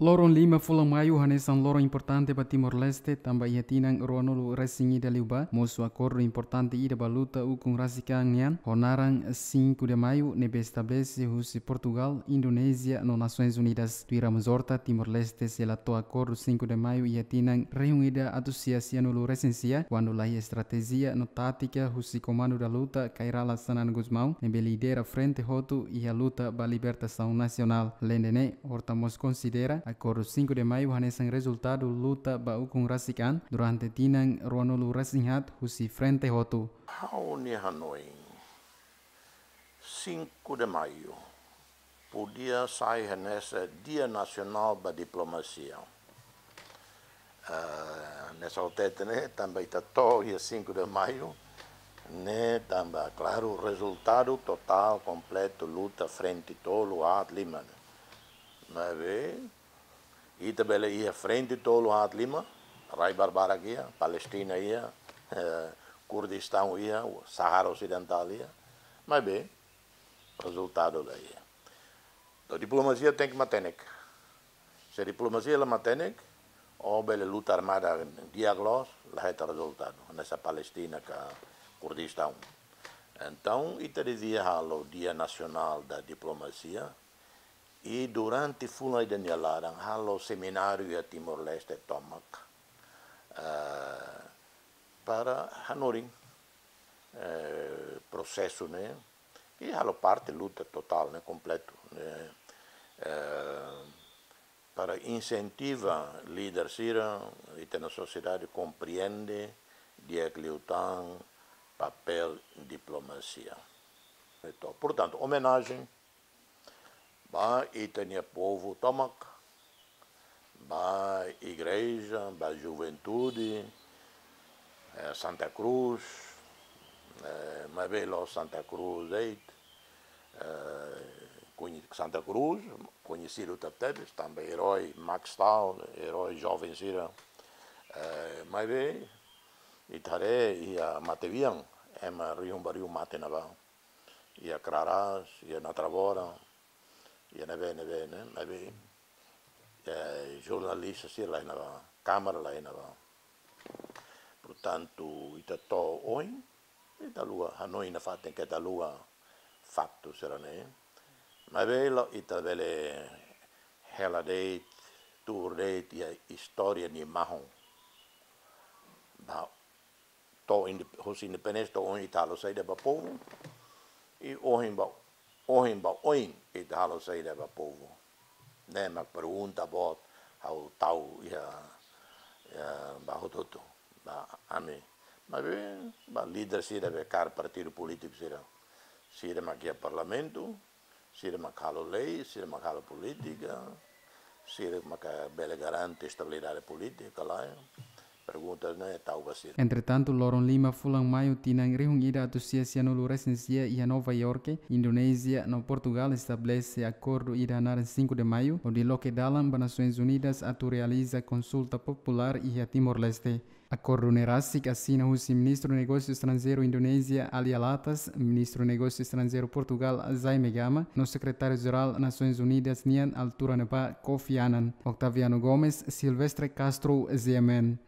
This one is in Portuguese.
Loro lima fulang mayu hanesan loro importante para Timor Leste tamba ia tinang ruanulu resingi uba musu acordo importante ida baluta ukung rasikangian honarang 5 de mayo nebe estabelece husi Portugal, Indonesia no Nações Unidas tuira mazorta Timor Leste selato acordo 5 de mayo, ia tinang reunida atusiasia nulu resensia cuando la estrategia no tática husi comando da luta Kairala Sanan Guzmão nebe lidera frente hotu ia luta ba libertasaun nacional. Lendene, hortamos considera Acordo 5 de maio hanesang resultado luta ba ukung rasikan durante tinang ruanulu rasinghat husi frente hotu. Haone Hanoi, 5 de maio, podia sair nesse Dia Nacional da Diplomacia. Uh, nessa alteta, né, também tá dia 5 de maio, né, também, claro, resultado total, completo, luta, frente, tolo, ad, lima, né? Mas, ඊට බැල ඊය ෆ්‍රෙන්ති තෝලු හාත්ලිම රයිබර් බාරගිය පලස්ටීනය Kurdistão ia, o Sahara Ocidental ia, mas bem, resultado daí. Então, a diplomacia tem que manter. Se a diplomacia ela manter, ou a luta armada diaglos, lá é o resultado, nessa Palestina ca é Kurdistão. Então, e te dizia, o Dia Nacional da Diplomacia, e durante de ja laadan seminário a Timor-Leste Tomak. Uh, eh, para Hanorim, uh, eh, processo, né? E hallo parte, luta total, né? Completo, né? Uh, para incentiva líder Sira e a sociedade compreende Diagliutan, papel, diplomacia. Então, portanto, homenagem Vai, Itania Povo Tomac. Vai, Igreja, vai, Juventude, é, Santa Cruz, é, Mabelo Santa Cruz, Eite, é, Santa Cruz, conhecido Taptepes, também herói Max Tal, herói Jovem Cira, é, Mabê, Itaré e a Matevian, é uma rium barium mate na e a Crarás, e a Natravora, என்ன வேணும் வேணும் அவை giornalisti si allenavano, camera allenavano. Portanto, i tattò oggi, e da lua, a noi ne fatto anche da lua fatto, se ne ma velo, e da vele, hela deit, tur deit, e storia di mahon. Ma, to, in, hos independence, to ogni talo, sai da bapo, e oggi, ba oin, i e halo sa ileva povo. Ne ma pregunta bot, au tau ia, ia hototo ba ame Ma be, ba líder sira be kar partido le sira. Sira mak ia parlamento, sira mak halo lei, sira mak halo le sira mak bele garante estabilidade politika lai. Entretanto, Loron Lima Fulan Maio tinan reunida to no Luresensia e Nova York, Indonesia no Portugal estabelece acordo ida em 5 de maio, onde Loque Dalam para Naciones Unidas atu realiza consulta popular y a Timor-Leste. Acordo Nerasic assina o ministro de negócios Estrangeiro Indonésia Ali Alatas, ministro de negócios Estrangeiro Portugal Zaime Gama, no secretário-geral Nações Unidas Nian Altura Nepa Kofi Annan, Octaviano Gomes, Silvestre Castro Zeman.